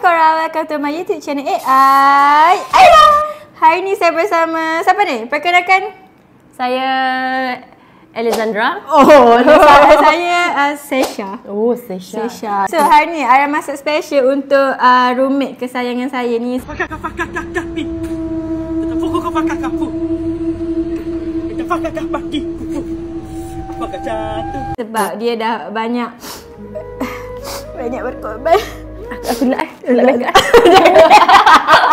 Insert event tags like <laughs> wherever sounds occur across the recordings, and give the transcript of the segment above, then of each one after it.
korang. Welcome to my YouTube channel AI. Aira! Hari ni saya bersama siapa ni? Perkenalkan. Saya Alexandra. Oh, suara saya uh, Sesha. Oh, Sesha. Sesha. So, hari ni ada masuk special untuk uh, roommate kesayangan saya ni. Sebab dia dah banyak banyak berkorban aku nak nak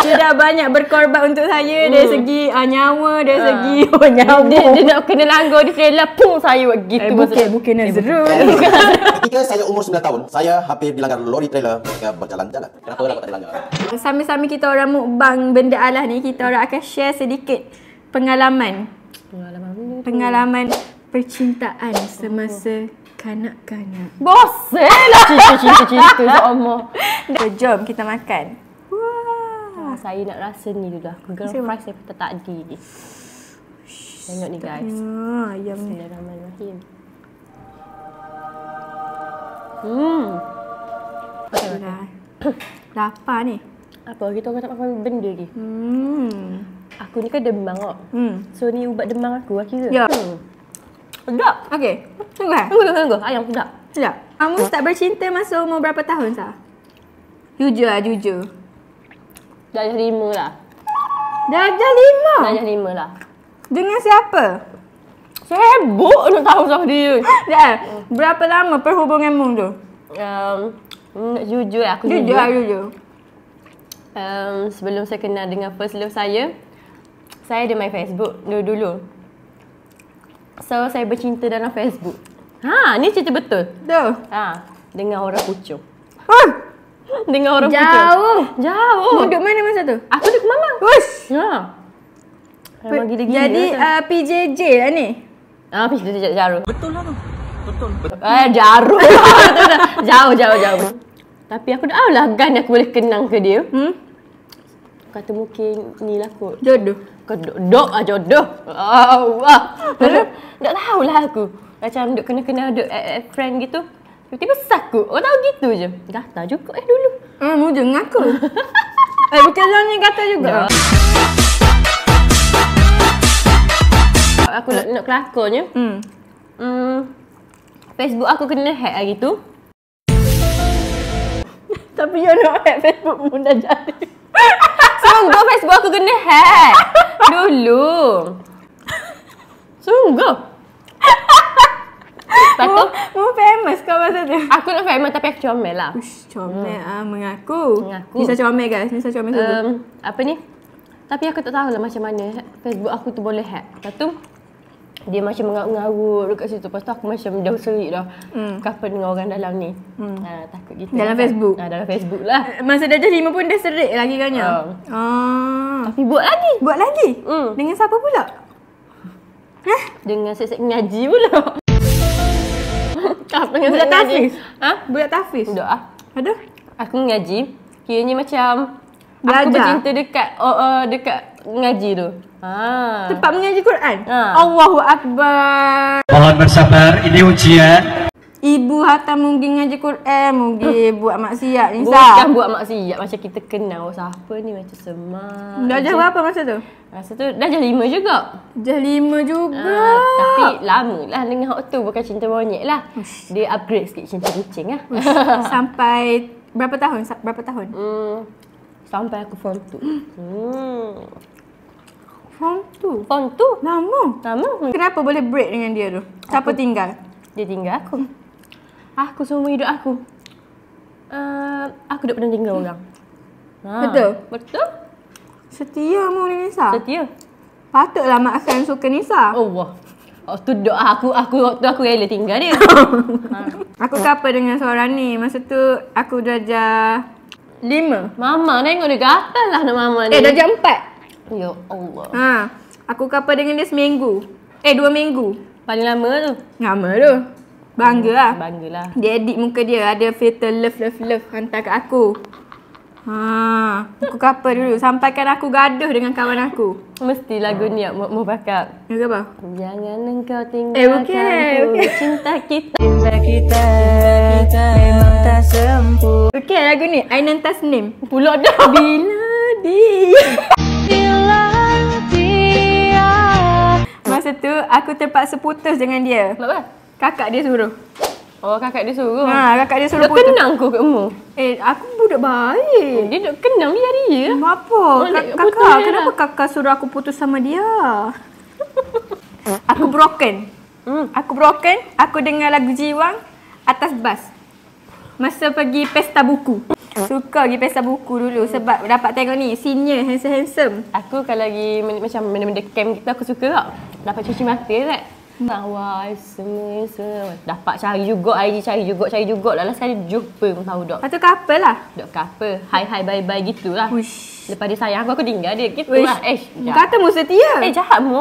dia dah banyak berkorban untuk saya hmm. dari segi uh, nyawa dari uh. segi oh, nyawa dia, dia, dia nak kena langgar di kereta pun saya buat gitu eh, bukan bukan zerun ketika saya umur 9 tahun saya hampir dilanggar lori trailer ketika berjalan-jalan kenapa okay. dapat dilanggar sambil-sambil kita orang mukbang benda alah ni kita orang akan share sedikit pengalaman pengalaman pengalaman percintaan semasa kanak-kanak. Bosan lah. Cinta, cinta, cinta. Ya Allah. Dah. So, jom kita makan. Wah. Ah, saya nak rasa ni dulu. Girl Sama. fries daripada tadi. Tengok ni guys. Ayam ni. Bismillahirrahmanirrahim. Hmm. Okay, <coughs> okay. Lapar ni. Apa? Kita orang tak makan benda ni. Hmm. Aku ni kan demang kok. Hmm. So ni ubat demang aku lah kira. Ya. Hmm. Sedap. Okey. Tunggu eh. Tunggu, tunggu, tunggu. Ayam sedap. Sedap. Kamu tak bercinta masa umur berapa tahun sah? Jujur lah, jujur. Darjah lima lah. Darjah lima? Darjah lima lah. Dengan siapa? Sibuk nak tahu sah dia. Dah, <laughs> ya, berapa lama perhubungan mu tu? Um, jujur lah, aku jujur. Jujur lah, jujur. Um, sebelum saya kenal dengan first love saya, saya ada main Facebook dulu-dulu. So, saya bercinta dalam Facebook. Ha, ni cerita betul. Betul. Ha, dengan orang pucuk dengan orang jauh. Pucuk. Jauh. Mau duduk mana masa tu? Aku duduk mama. Wes. Ya. Memang gila-gila. Jadi lah, uh, PJJ lah ni. Ah, uh, PJJ jauh. Betul lah tu. Betul. Eh, jauh. <laughs> Jauh, jauh, jauh. Tapi aku dah ah, lah gan aku boleh kenang ke dia. Hmm? Kata mungkin ni lah kot. Jodoh. Kedok dok ah jodoh. Allah. <laughs> Tak tahulah aku. Macam duk kena-kena duk eh, friend gitu. Tiba-tiba sakut. Orang tahu gitu je. Gatal juga eh dulu. Hmm, ah, muda dengan aku. <laughs> eh, bukan lah Zani kata juga. Ya. Aku nak, nak kelakonnya. Hmm. Hmm. Facebook aku kena hack hari tu. <laughs> Tapi you nak hack Facebook pun dah jadi. Sungguh <laughs> Facebook aku kena hack. Dulu. Sungguh. Lepas tu. mu masa tu. Aku nak famous tapi aku comel lah. Ush, comel hmm. ah, mengaku. Mengaku. Nisa comel guys, Nisa comel sebut. Um, apa ni? Tapi aku tak tahu lah macam mana Facebook aku tu boleh hack. Lepas tu, dia macam mengarut-ngarut dekat situ. Lepas tu aku macam jauh serik dah. Hmm. Kapa dengan orang dalam ni. Hmm. Ha, takut gitu. Dalam kan? Facebook? Ha, dalam Facebook lah. Eh, masa dah jadi lima pun dah serik lagi kan ya? Um. Oh. Tapi buat lagi. Buat lagi? Hmm. Dengan siapa pula? Hah? Dengan sesek ngaji pula. Apa ah, budak tafis. Ngaji. Ha? Budak tafis. Ah. Doa. Ada. Aku ngaji. Kiranya macam Belajar. aku bercinta dekat uh, uh, dekat ngaji tu. Ha. Tempat mengaji Quran. Ha. Allahu akbar. Mohon bersabar, ini ujian. Ibu hatta mungkin ngaji Quran, mungkin buat maksiat ni Bukan buat maksiat macam kita kenal oh, siapa ni macam semak. Dah jah berapa masa tu? Masa tu dah jah lima juga. Dah lima juga. Uh, tapi lama lah dengan hak tu bukan cinta monyet lah. Ush. Dia upgrade sikit cinta kucing lah. Ush. <laughs> Sampai berapa tahun? Berapa tahun? Hmm. Sampai aku form 2. Hmm. Form 2? Form 2? Lama. Lama. Kenapa boleh break dengan dia tu? Siapa aku, tinggal? Dia tinggal aku. Ah, aku seumur eh, hidup aku. Uh, aku tak pernah tinggal hmm. Eh. orang. Ha. Betul? Betul. Setia mu ni Nisa. Setia. Patutlah mak akan suka Nisa. Oh wah. Oh, tu doa aku aku waktu aku rela tinggal dia. <laughs> ha. Aku kapa dengan suara ni. Masa tu aku darjah lima. Mama tengok dia gatal lah nak mama ni. Eh darjah empat. Ya Allah. Ha. Aku kapa dengan dia seminggu. Eh dua minggu. Paling lama tu. Lama tu. Bangga lah. Bangga lah. Dia edit muka dia. Ada filter love, love, love. Hantar kat aku. Ha, aku kapal dulu. Sampaikan aku gaduh dengan kawan aku. Mesti lagu ha. ni nak mau bakal. Lagu apa? Jangan engkau eh, tinggalkan eh, okay, okay. cinta kita. Cinta kita memang tak sempur. Okay, lagu ni. Ainan Tasnim. Pulau dah. <laughs> Bila di... Bila dia... Masa tu, aku terpaksa putus dengan dia. Kenapa? Kakak dia suruh. Oh, kakak dia suruh. Ha, kakak dia suruh. Dia kenang aku kat rumah. Eh, aku budak baik. Dia nak kenang dia dia. ya. Kenapa? apa? kakak, kakak lah. kenapa kakak suruh aku putus sama dia? aku broken. Hmm. Aku broken. Aku dengar lagu Jiwang atas bas. Masa pergi pesta buku. Suka pergi pesta buku dulu sebab dapat tengok ni senior handsome handsome. Aku kalau lagi macam benda-benda camp gitu aku suka tak. Dapat cuci mata tak? Mawar semua, semua Dapat cari juga IG cari juga Cari juga lah saya kali jumpa Kau tahu dok. Lepas tu couple lah Tak couple Hi hi bye bye gitulah. lah Lepas dia sayang aku Aku tinggal dia gitu lah. Eh jahat. Kata mu setia Eh jahat mu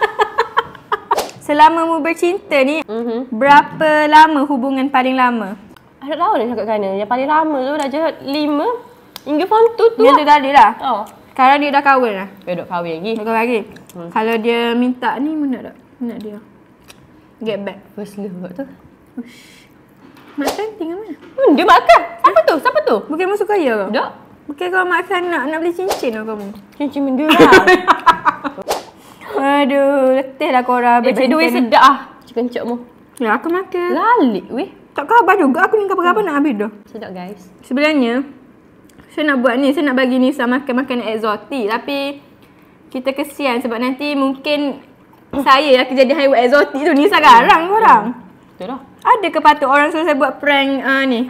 <laughs> Selama mu bercinta ni mm-hmm. Berapa lama hubungan paling lama? Aku ah, tak tahu dah cakap kena Yang paling lama tu dah je Lima Hingga pun tu tu Dia lah. tu dah ada lah oh. Sekarang dia dah kahwin lah Dia eh, dah kahwin lagi Dah kahwin lagi hmm. Kalau dia minta ni Minta tak? Minta dia Get back First love buat tu Makan tinggal mana? Hmm, dia makan Siapa tu? Siapa tu? Bukan masuk kaya ke? Tak Bukan kau makan nak nak beli cincin lah kamu Cincin benda <laughs> lah Aduh, letih lah korang Eh, cik duit sedap lah Cikan cik mu Ya, aku makan Lalik weh Tak khabar juga aku ni berapa hmm. nak habis dah Sedap guys Sebenarnya Saya nak buat ni, saya nak bagi ni sama makan-makan eksotik Tapi kita kesian sebab nanti mungkin saya yang kejadian di haiwan exotic tu ni sekarang orang. Betul lah. Ada ke patut orang selesai buat prank uh, ni?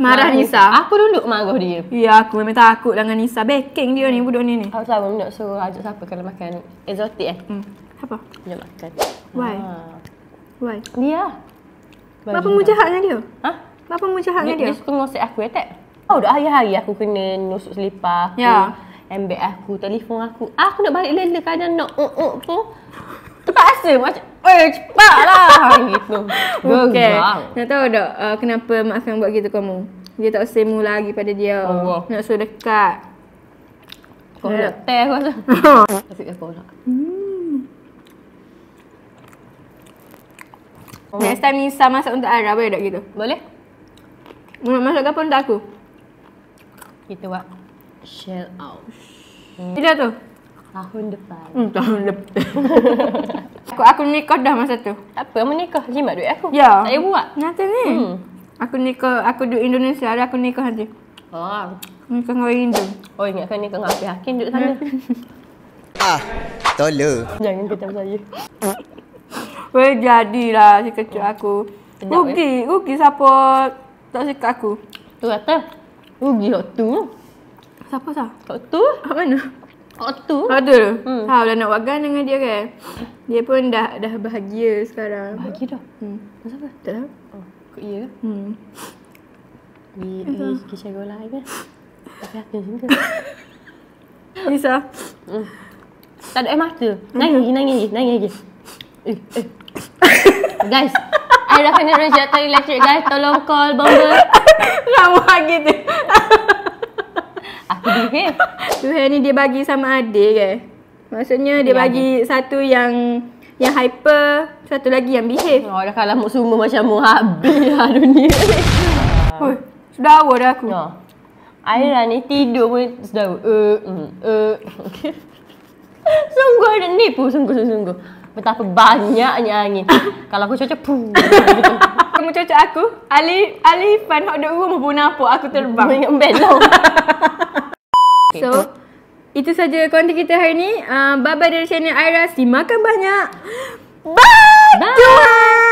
Marah Nisa. Nisa. Aku duduk marah dia. Ya, aku memang takut lah dengan Nisa. Baking dia ni, budak ni ni. Aku selalu nak suruh ajak siapa kalau makan exotic eh. Hmm. Apa? Dia makan. Why? Ah. Why? Dia. Bapa mu dia? Ha? Bapa mu dia? Dia suka ngosek aku eh, tak? Oh, dah hari-hari aku kena nusuk selipar. Ya. Yeah handbag aku, telefon aku. Ah, aku nak balik landa kadang nak uk uh, uk uh, tu. Terpaksa macam Eh lah <laughs> gitu. Okay. Nak tahu tak uh, kenapa Mak Fian buat gitu kamu? Dia tak semu lagi pada dia. Oh, wow. Nak suruh dekat. Kau nak teh aku rasa. Asyik aku nak. Oh. Next time Nisa masak untuk Ara boleh tak gitu? Boleh. Nak masak apa untuk aku? Kita buat shell out. Bila tu? Tahun depan. Hmm, tahun depan. <laughs> aku aku nikah dah masa tu. Apa? Aku nikah jimat duit aku. Ya. Tak payah buat. Nanti ni. Hmm. Aku nikah, aku duduk Indonesia, ada aku nikah nanti. Oh. Nikah dengan orang Indo. Oh, ingat kan nikah dengan Afi Hakim duduk sana. <laughs> ah, tola. Jangan kecam saya. Weh, jadilah si kecil hmm. aku. Rugi, rugi siapa tak sikap aku. Tu kata, rugi waktu tu siapa sah? Waktu? Kat mana? Waktu? Ada. Hmm. Ha, dah nak wagan dengan dia kan? Dia pun dah dah bahagia sekarang. Bahagia dah? Hmm. Masa apa? Tak lah. Oh, kot ya? Hmm. We, we, we, we, we, we, we, we, tak ada air mata. Nangis lagi, nangis lagi, nangis lagi. Eh, eh. <laughs> guys, I dah kena reject electric guys. Tolong call bomber. Ramu lagi tu. Dua <laughs> hair ni dia bagi sama adik ke? Maksudnya dia bagi satu yang yang hyper, satu lagi yang behave. Oh, dah kalah mok semua macam mu habis lah <laughs> dunia ni. sudah <laughs> awak dah aku. Ya. Aira ni tidur pun sudah awal. Uh, Sungguh ada ni, sungguh, sungguh, sungguh. Betapa banyaknya angin. Kalau aku cocok, puh. Kamu cocok aku? Ali, Ali, fan hot dog rumah pun apa? Aku terbang. Ingat membelong. Lah. So, itu saja konten kita hari ni. Uh, bye-bye dari channel Aira. Simakan banyak. Bye! Bye! Bye!